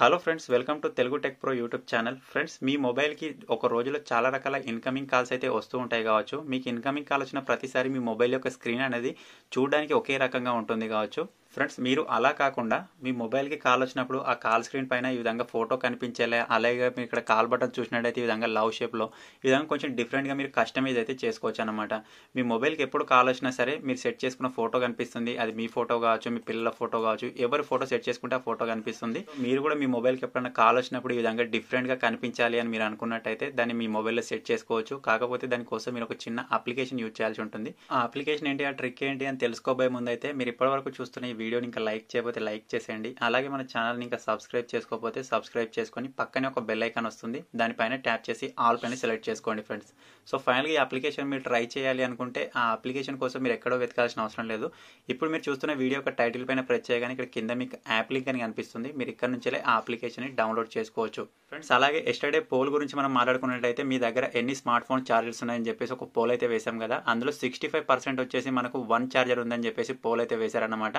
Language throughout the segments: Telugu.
hello friends welcome to Telugu tech pro YouTube channel friends మీ మొబైల్కి ఒక రోజులో చాలా రకాల ఇన్కమింగ్ కాల్స్ అయితే వస్తూ ఉంటాయి కావచ్చు మీకు ఇన్కమింగ్ కాల్ వచ్చిన ప్రతిసారి మీ మొబైల్ యొక్క స్క్రీన్ అనేది చూడడానికి ఒకే రకంగా ఉంటుంది కావచ్చు ఫ్రెండ్స్ మీరు అలా కాకుండా మీ మొబైల్కి కాల్ వచ్చినప్పుడు ఆ కాల్ స్క్రీన్ పైన ఈ విధంగా ఫోటో కనిపించేలా అలాగే మీరు ఇక్కడ కాల్ బటన్ చూసినట్టయితే ఈ విధంగా లవ్ షేప్లో ఈ విధంగా కొంచెం డిఫరెంట్గా మీరు కస్టమైజ్ అయితే చేసుకోవచ్చు అనమాట మీ మొబైల్కి ఎప్పుడు కాల్ వచ్చినా సరే మీరు సెట్ చేసుకున్న ఫోటో కనిపిస్తుంది అది మీ ఫోటో కావచ్చు మీ పిల్లల ఫోటో కావచ్చు ఎవరి ఫోటో సెట్ చేసుకుంటే ఆ ఫోటో కనిపిస్తుంది మీరు కూడా మీ మొబైల్కి ఎప్పుడైనా కాల్ వచ్చినప్పుడు ఈ విధంగా డిఫరెంట్గా కనిపించాలి అని మీరు అనుకున్నట్టయితే దాన్ని మీ మొబైల్లో సెట్ చేసుకోవచ్చు కాకపోతే దానికోసం మీరు ఒక చిన్న అప్లికేషన్ యూజ్ చేయాల్సి ఉంటుంది ఆ అప్లికేషన్ ఏంటి ఆ ట్రిక్ ఏంటి అని తెలుసుకోబోయే ముందు అయితే మీరు ఇప్పటివరకు చూస్తున్న వీడియోని ఇంకా లైక్ చేయకపోతే లైక్ చేసేయండి అలాగే మన ఛానల్ని ఇంకా సబ్స్క్రైబ్ చేసుకోకపోతే సబ్స్క్రైబ్ చేసుకొని పక్కనే ఒక బెల్ ఐకాన్ వస్తుంది దానిపైన ట్యాప్ చేసి ఆల్ పైన సెలెక్ట్ చేసుకోండి ఫ్రెండ్స్ సో ఫైనల్గా ఈ అప్లికేషన్ మీరు ట్రై చేయాలి అనుకుంటే ఆ అప్లికేషన్ కోసం మీరు ఎక్కడో వెతకాల్సిన అవసరం లేదు ఇప్పుడు మీరు చూస్తున్న వీడియో ఒక టైటిల్ పైన ప్రెస్ చేయగానే ఇక్కడ కింద మీకు యాప్ లింక్ అని కనిపిస్తుంది మీరు ఇక్కడ నుంచే ఆ అప్లికేషన్ని డౌన్లోడ్ చేసుకోవచ్చు ఫ్రెండ్స్ అలాగే ఎస్టర్డే పోల్ గురించి మనం మాట్లాడుకున్నట్టయితే మీ దగ్గర ఎన్ని స్మార్ట్ ఫోన్ ఛార్జర్స్ ఉన్నాయని చెప్పేసి ఒక పోల్ అయితే వేసాం కదా అందులో సిక్స్టీ ఫైవ్ పర్సెంట్ వచ్చేసి మనకు వన్ ఛార్జర్ ఉందని చెప్పేసి పోల్ అయితే వేశారనమాట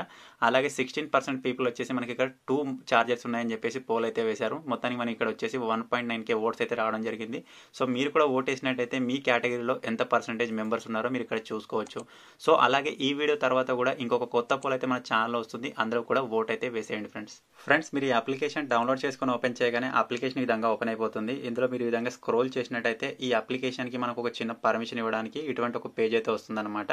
అలాగే సిక్స్టీన్ పర్సెంట్ పీపుల్ వచ్చేసి మనకి ఇక్కడ టూ చార్జెస్ ఉన్నాయని చెప్పేసి పోల్ అయితే వేశారు మొత్తానికి మనకి ఇక్కడ వచ్చేసి one point nine K votes అయితే రావడం జరిగింది సో మీరు కూడా ఓట్ వేసినట్టయితే మీ కేటగిరీలో ఎంత పర్సంటేజ్ మెంబర్స్ ఉన్నారో మీరు ఇక్కడ చూసుకోవచ్చు సో అలాగే ఈ వీడియో తర్వాత కూడా ఇంకొక కొత్త పోల్ అయితే మన ఛానల్లో వస్తుంది అందరూ కూడా ఓట్ అయితే వేసేయండి ఫ్రెండ్స్ ఫ్రెండ్స్ మీరు ఈ అప్లికేషన్ డౌన్లోడ్ చేసుకుని ఓపెన్ చేయగానే అప్లికేషన్ ఈ విధంగా ఓపెన్ అయిపోతుంది ఇందులో మీరు ఈ విధంగా స్క్రోల్ చేసినట్టయితే ఈ అప్లికేషన్కి మనకు ఒక చిన్న పర్మిషన్ ఇవ్వడానికి ఇటువంటి ఒక పేజ్ అయితే వస్తుందన్నమాట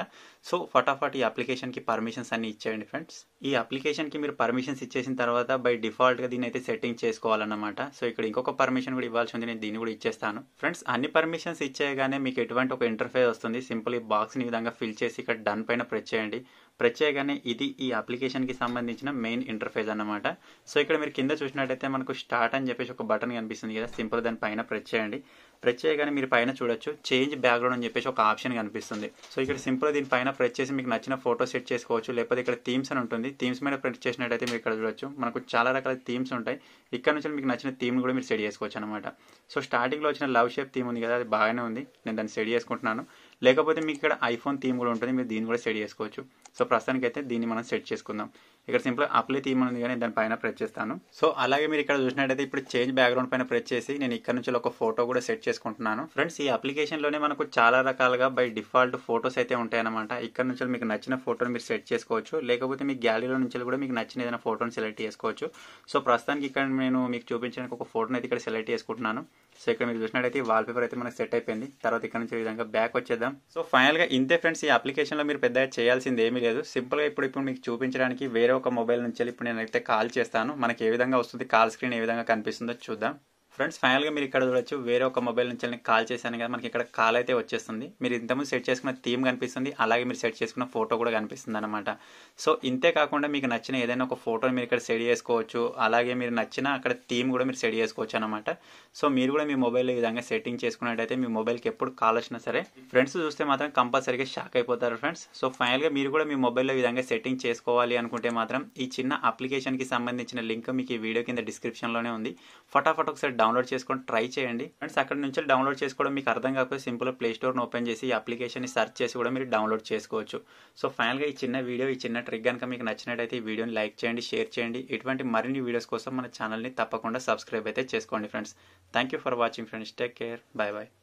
సో ఫటాఫట్ ఈ అప్లికేషన్కి పర్మిషన్స్ అన్ని ఇచ్చేయండి ఫ్రెండ్స్ ఈ అప్లికేషన్కి మీరు పర్మిషన్స్ ఇచ్చేసిన తర్వాత బై డిఫాల్ట్గా దీని అయితే సెట్టింగ్ చేసుకోవాలన్నమాట సో ఇక్కడ ఇంకొక పర్మిషన్ కూడా ఇవ్వాల్సి ఉంది నేను దీన్ని కూడా ఇచ్చేస్తాను ఫ్రెండ్స్ అన్ని పర్మిషన్స్ ఇచ్చేయగానే మీకు ఎటువంటి ఒక ఇంటర్ఫేస్ వస్తుంది సింపుల్ ఈ బాక్స్ని విధంగా ఫిల్ చేసి ఇక్కడ డన్ పైన ప్రెస్ చేయండి ప్రత్యేకంగానే ఇది ఈ అప్లికేషన్కి సంబంధించిన మెయిన్ ఇంటర్ఫేస్ అనమాట సో ఇక్కడ మీరు కింద చూసినట్టయితే మనకు స్టార్ట్ అని చెప్పేసి ఒక బటన్ కనిపిస్తుంది కదా సింపుల్ దాని పైన ప్రెస్ చేయండి ప్రత్యేకంగా చేయగానే మీరు పైన చూడొచ్చు చేంజ్ బ్యాక్గ్రౌండ్ అని చెప్పేసి ఒక ఆప్షన్ కనిపిస్తుంది సో ఇక్కడ సింపుల్ దీని పైన ప్రెస్ చేసి మీకు నచ్చిన ఫోటో సెట్ చేసుకోవచ్చు లేకపోతే ఇక్కడ థీమ్స్ అని ఉంటుంది థీమ్స్ మీద ప్రింట్ చేసినట్టయితే మీరు ఇక్కడ చూడొచ్చు మనకు చాలా రకాల థీమ్స్ ఉంటాయి ఇక్కడ నుంచి మీకు నచ్చిన థీమ్ కూడా మీరు సెట్ చేసుకోవచ్చు అనమాట సో స్టార్టింగ్లో వచ్చిన లవ్ షేప్ థీమ్ ఉంది కదా అది బాగానే ఉంది నేను దాన్ని సెట్ చేసుకుంటున్నాను లేకపోతే మీకు ఇక్కడ ఐఫోన్ థీమ్ కూడా ఉంటుంది మీరు దీన్ని కూడా సెట్ చేసుకోవచ్చు సో ప్రస్తుతానికి అయితే దీన్ని మనం సెట్ చేసుకుందాం ఇక్కడ సింపుల్ అప్లై ఉంది కానీ దాని పైన ప్రెస్ చేస్తాను సో అలాగే మీరు ఇక్కడ చూసినట్టయితే ఇప్పుడు చేంజ్ బ్యాక్గ్రౌండ్ పైన ప్రెస్ చేసి నేను ఇక్కడ నుంచి ఒక ఫోటో కూడా సెట్ చేసుకుంటున్నాను ఫ్రెండ్స్ ఈ అప్లికేషన్ లోనే మనకు చాలా రకాలుగా బై డిఫాల్ట్ ఫోటోస్ అయితే ఉంటాయన్నమాట ఇక్కడ నుంచి మీకు నచ్చిన ఫోటోని మీరు సెట్ చేసుకోవచ్చు లేకపోతే మీ గ్యాలరీలో నుంచి కూడా మీకు నచ్చిన ఏదైనా ఫోటోని సెలెక్ట్ చేసుకోవచ్చు సో ప్రస్తుతానికి ఇక్కడ నేను మీకు చూపించడానికి ఒక ఫోటోని అయితే ఇక్కడ సెలెక్ట్ చేసుకుంటున్నాను సో ఇక్కడ మీరు చూసినట్టయితే వాల్ పేపర్ అయితే మనకు సెట్ అయిపోయింది తర్వాత ఇక్కడ నుంచి విధంగా బ్యాక్ వచ్చేద్దాం సో ఫైనల్గా ఇంతే ఫ్రెండ్స్ ఈ అప్లికేషన్లో మీరు పెద్దగా చేయాల్సింది ఏమీ లేదు సింపుల్గా ఇప్పుడు ఇప్పుడు మీకు చూపించడానికి వేరే ఒక మొబైల్ నుంచి వెళ్ళి ఇప్పుడు నేనైతే కాల్ చేస్తాను మనకి ఏ విధంగా వస్తుంది కాల్ స్క్రీన్ ఏ విధంగా కనిపిస్తుందో చూద్దాం ఫ్రెండ్స్ ఫైనల్గా మీరు ఇక్కడ చూడొచ్చు వేరే ఒక మొబైల్ నుంచి కాల్ చేశాను కదా మనకి ఇక్కడ కాల్ అయితే వచ్చేస్తుంది మీరు ఇంతకుముందు సెట్ చేసుకున్న థీమ్ కనిపిస్తుంది అలాగే మీరు సెట్ చేసుకున్న ఫోటో కూడా కనిపిస్తుంది అనమాట సో ఇంతే కాకుండా మీకు నచ్చిన ఏదైనా ఒక ఫోటోని మీరు ఇక్కడ సెట్ చేసుకోవచ్చు అలాగే మీరు నచ్చిన అక్కడ థీమ్ కూడా మీరు సెట్ చేసుకోవచ్చు అనమాట సో మీరు కూడా మీ మొబైల్ ఈ విధంగా సెట్టింగ్ చేసుకున్నట్టయితే మీ మొబైల్కి ఎప్పుడు కాల్ వచ్చినా సరే ఫ్రెండ్స్ చూస్తే మాత్రం కంపల్సరీగా షాక్ అయిపోతారు ఫ్రెండ్స్ సో ఫైనల్గా మీరు కూడా మీ మొబైల్లో ఈ విధంగా సెట్టింగ్ చేసుకోవాలి అనుకుంటే మాత్రం ఈ చిన్న అప్లికేషన్కి సంబంధించిన లింక్ మీకు ఈ వీడియో కింద డిస్క్రిప్షన్లోనే ఉంది ఫటాఫట్ ఒకసారి డౌన్లోడ్ చేసుకొని ట్రై చేయండి ఫ్రెండ్స్ అక్కడ నుంచి డౌన్లోడ్ చేసుకోవడం మీకు అర్థం కాకపోతే సింపుల్ ప్లే స్టోర్ని ఓపెన్ చేసి ఈ అప్లికేషన్ని సెర్చ్ చేసి కూడా మీరు డౌన్లోడ్ చేసుకోవచ్చు సో ఫైనల్గా ఈ చిన్న వీడియో ఈ చిన్న ట్రిక్ కనుక మీకు నచ్చినట్టయితే ఈ వీడియోని లైక్ చేయండి షేర్ చేయండి ఇటువంటి మరిన్ని వీడియోస్ కోసం మన ఛానల్ని తప్పకుండా సబ్స్క్రైబ్ అయితే చేసుకోండి friends thank you for watching friends take care bye bye